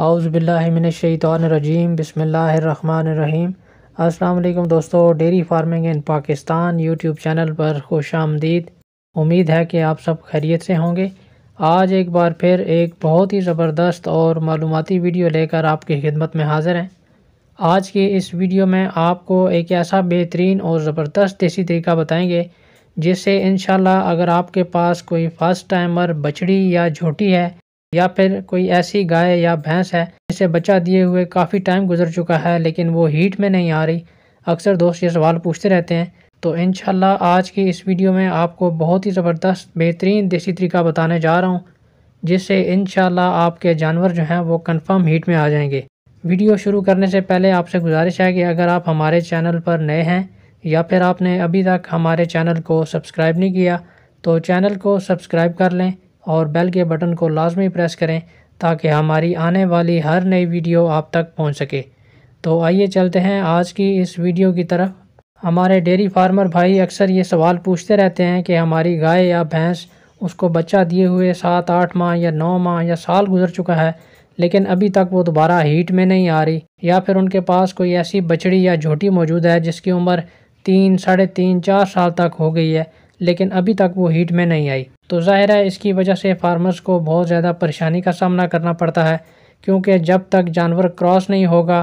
रज़ीम बसमीम अल्लाम दोस्तों dairy farming in Pakistan YouTube channel पर खुश आमदीद उम्मीद है कि आप सब खैरियत से होंगे आज एक बार फिर एक बहुत ही ज़बरदस्त और मालूमती वीडियो लेकर आपकी खिदमत में हाज़िर हैं आज के इस वीडियो में आपको एक ऐसा बेहतरीन और ज़बरदस्त देसी तरीका बताएँगे जिससे इन अगर आपके पास कोई फर्स्ट टाइमर बछड़ी या झोटी है या फिर कोई ऐसी गाय या भैंस है जिसे बच्चा दिए हुए काफ़ी टाइम गुजर चुका है लेकिन वो हीट में नहीं आ रही अक्सर दोस्त ये सवाल पूछते रहते हैं तो इन आज की इस वीडियो में आपको बहुत ही ज़बरदस्त बेहतरीन देसी तरीका बताने जा रहा हूँ जिससे इन आपके जानवर जो हैं वो कन्फर्म हीट में आ जाएंगे वीडियो शुरू करने से पहले आपसे गुजारिश है कि अगर आप हमारे चैनल पर नए हैं या फिर आपने अभी तक हमारे चैनल को सब्सक्राइब नहीं किया तो चैनल को सब्सक्राइब कर लें और बेल के बटन को लाजमी प्रेस करें ताकि हमारी आने वाली हर नई वीडियो आप तक पहुंच सके तो आइए चलते हैं आज की इस वीडियो की तरफ हमारे डेयरी फार्मर भाई अक्सर ये सवाल पूछते रहते हैं कि हमारी गाय या भैंस उसको बच्चा दिए हुए सात आठ माह या नौ माह या साल गुजर चुका है लेकिन अभी तक वो दोबारा हीट में नहीं आ रही या फिर उनके पास कोई ऐसी बछड़ी या झोटी मौजूद है जिसकी उम्र तीन साढ़े तीन चार साल तक हो गई है लेकिन अभी तक वो हीट में नहीं आई तो ज़ाहिर है इसकी वजह से फार्मर्स को बहुत ज़्यादा परेशानी का सामना करना पड़ता है क्योंकि जब तक जानवर क्रॉस नहीं होगा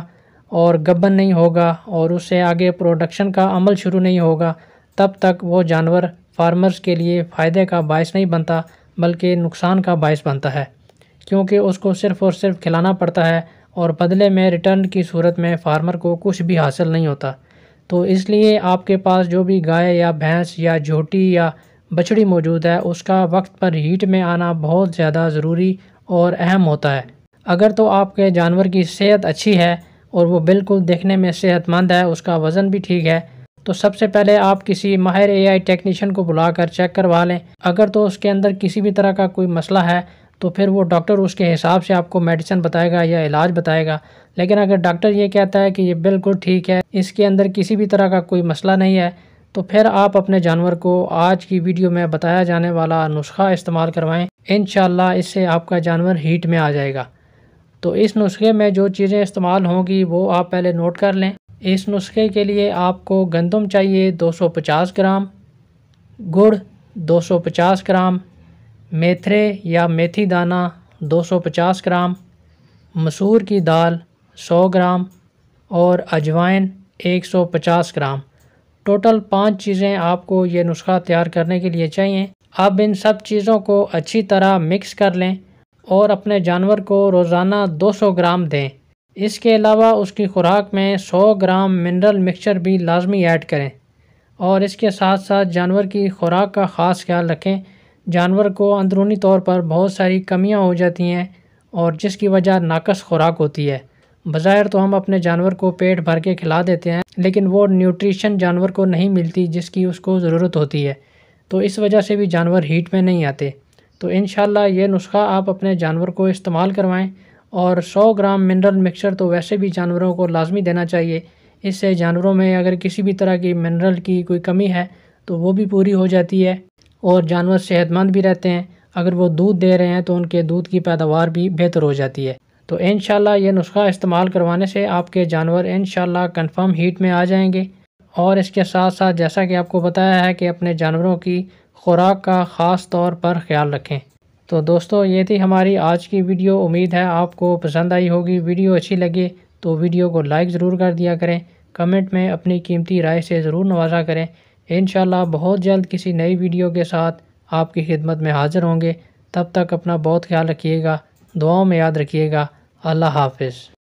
और गब्बन नहीं होगा और उससे आगे प्रोडक्शन का अमल शुरू नहीं होगा तब तक वो जानवर फार्मर्स के लिए फ़ायदे का बायस नहीं बनता बल्कि नुकसान का बायस बनता है क्योंकि उसको सिर्फ़ और सिर्फ खिलाना पड़ता है और बदले में रिटर्न की सूरत में फार्मर को कुछ भी हासिल नहीं होता तो इसलिए आपके पास जो भी गाय या भैंस या झोटी या बछड़ी मौजूद है उसका वक्त पर हीट में आना बहुत ज़्यादा ज़रूरी और अहम होता है अगर तो आपके जानवर की सेहत अच्छी है और वो बिल्कुल देखने में सेहतमंद है उसका वज़न भी ठीक है तो सबसे पहले आप किसी माहिर एआई टेक्नीशियन को बुलाकर चेक करवा लें अगर तो उसके अंदर किसी भी तरह का कोई मसला है तो फिर वो डॉक्टर उसके हिसाब से आपको मेडिसिन बताएगा या इलाज बताएगा लेकिन अगर डॉक्टर ये कहता है कि ये बिल्कुल ठीक है इसके अंदर किसी भी तरह का कोई मसला नहीं है तो फिर आप अपने जानवर को आज की वीडियो में बताया जाने वाला नुस्खा इस्तेमाल करवाएं इन इससे आपका जानवर हीट में आ जाएगा तो इस नुस्खे में जो चीज़ें इस्तेमाल होंगी वो आप पहले नोट कर लें इस नुस्खे के लिए आपको गंदम चाहिए 250 ग्राम गुड़ 250 ग्राम मेथरे या मेथी दाना 250 ग्राम मसूर की दाल 100 ग्राम और अजवाइन 150 ग्राम टोटल पांच चीज़ें आपको ये नुस्खा तैयार करने के लिए चाहिए अब इन सब चीज़ों को अच्छी तरह मिक्स कर लें और अपने जानवर को रोज़ाना 200 ग्राम दें इसके अलावा उसकी खुराक में 100 ग्राम मिनरल मिक्सचर भी लाजमी ऐड करें और इसके साथ साथ जानवर की खुराक का ख़ास ख्याल रखें जानवर को अंदरूनी तौर पर बहुत सारी कमियां हो जाती हैं और जिसकी वजह नाकस खुराक होती है बाहर तो हम अपने जानवर को पेट भर के खिला देते हैं लेकिन वो न्यूट्रिशन जानवर को नहीं मिलती जिसकी उसको ज़रूरत होती है तो इस वजह से भी जानवर हीट में नहीं आते तो इन ये नुस्खा आप अपने जानवर को इस्तेमाल करवाएँ और 100 ग्राम मिनरल मिक्सचर तो वैसे भी जानवरों को लाजमी देना चाहिए इससे जानवरों में अगर किसी भी तरह की मिनरल की कोई कमी है तो वो भी पूरी हो जाती है और जानवर सेहतमंद भी रहते हैं अगर वो दूध दे रहे हैं तो उनके दूध की पैदावार भी बेहतर हो जाती है तो इन ये नुस्खा इस्तेमाल करवाने से आपके जानवर इन कंफर्म हीट में आ जाएंगे और इसके साथ साथ जैसा कि आपको बताया है कि अपने जानवरों की खुराक का ख़ास तौर पर ख्याल रखें तो दोस्तों ये थी हमारी आज की वीडियो उम्मीद है आपको पसंद आई होगी वीडियो अच्छी लगे तो वीडियो को लाइक ज़रूर कर दिया करें कमेंट में अपनी कीमती राय से ज़रूर नवाजा करें इन बहुत जल्द किसी नई वीडियो के साथ आपकी खिदमत में हाज़िर होंगे तब तक अपना बहुत ख्याल रखिएगा दुआओं में याद रखिएगा अल्लाह हाफिज़